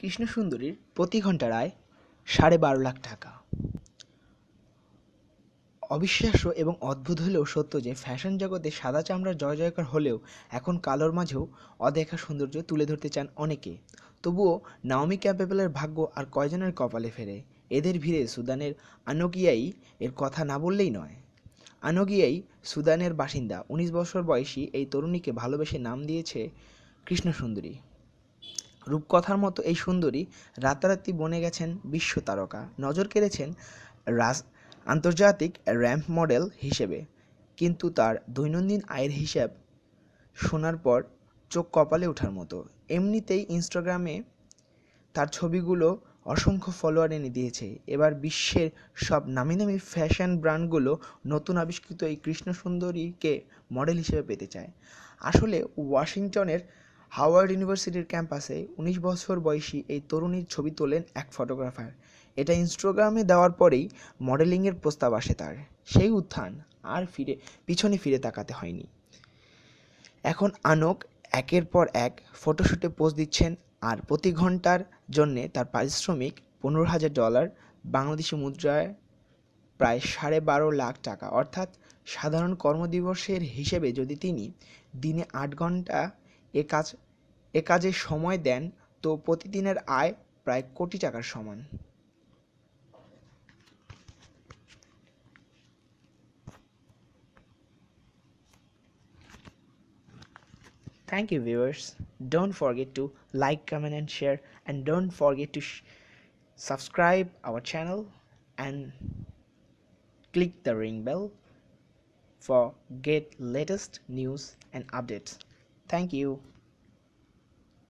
কৃষ্ণসুন্দরীর প্রতি ঘন্টা রায় সাড়ে বারো লাখ টাকা অবিশ্বাস্য এবং অদ্ভুত হলেও সত্য যে ফ্যাশন জগতে সাদা চামড়ার জয় জয়কার হলেও এখন কালোর মাঝেও অদেখা সৌন্দর্য তুলে ধরতে চান অনেকে তবুও নাওমি ক্যাপেবেলের ভাগ্য আর কয়জনের কপালে ফেরে এদের ভিড়ে সুদানের আনোগিয়াই এর কথা না বললেই নয় আনোগিয়াই সুদানের বাসিন্দা উনিশ বছর বয়সী এই তরুণীকে ভালোবেসে নাম দিয়েছে কৃষ্ণসুন্দরী রূপকথার মতো এই সুন্দরী রাতারাতি বনে গেছেন বিশ্ব তারকা নজর কেড়েছেন রাজ আন্তর্জাতিক র্যাম্প মডেল হিসেবে কিন্তু তার দৈনন্দিন আয়ের হিসাব শোনার পর চোখ কপালে ওঠার মতো এমনিতেই ইনস্টাগ্রামে তার ছবিগুলো অসংখ্য ফলোয়ার এনে দিয়েছে এবার বিশ্বের সব নামি দামি ফ্যাশন ব্র্যান্ডগুলো নতুন আবিষ্কৃত এই কৃষ্ণ সুন্দরীকে মডেল হিসেবে পেতে চায় আসলে ওয়াশিংটনের হাওয়ার্ড ইউনিভার্সিটির ক্যাম্পাসে উনিশ বছর বয়সী এই তরুণীর ছবি তোলেন এক ফটোগ্রাফার এটা ইনস্টাগ্রামে দেওয়ার পরেই মডেলিংয়ের প্রস্তাব আসে তার সেই উত্থান আর ফিরে পিছনে ফিরে তাকাতে হয়নি এখন আনক একের পর এক ফটোশ্যুটে পোজ দিচ্ছেন আর প্রতি ঘন্টার জন্যে তার পারিশ্রমিক পনেরো হাজার ডলার বাংলাদেশি মুদ্রায় প্রায় সাড়ে বারো লাখ টাকা অর্থাৎ সাধারণ কর্মদিবসের হিসেবে যদি তিনি দিনে আট ঘন্টা এ কাজ এ কাজে সময় দেন তো প্রতিদিনের আয় প্রায় কোটি টাকার সমান Thank you, viewers. Don't forget to like, comment, and share, and don't forget to subscribe our channel and click the ring bell for get latest news and updates. Thank you.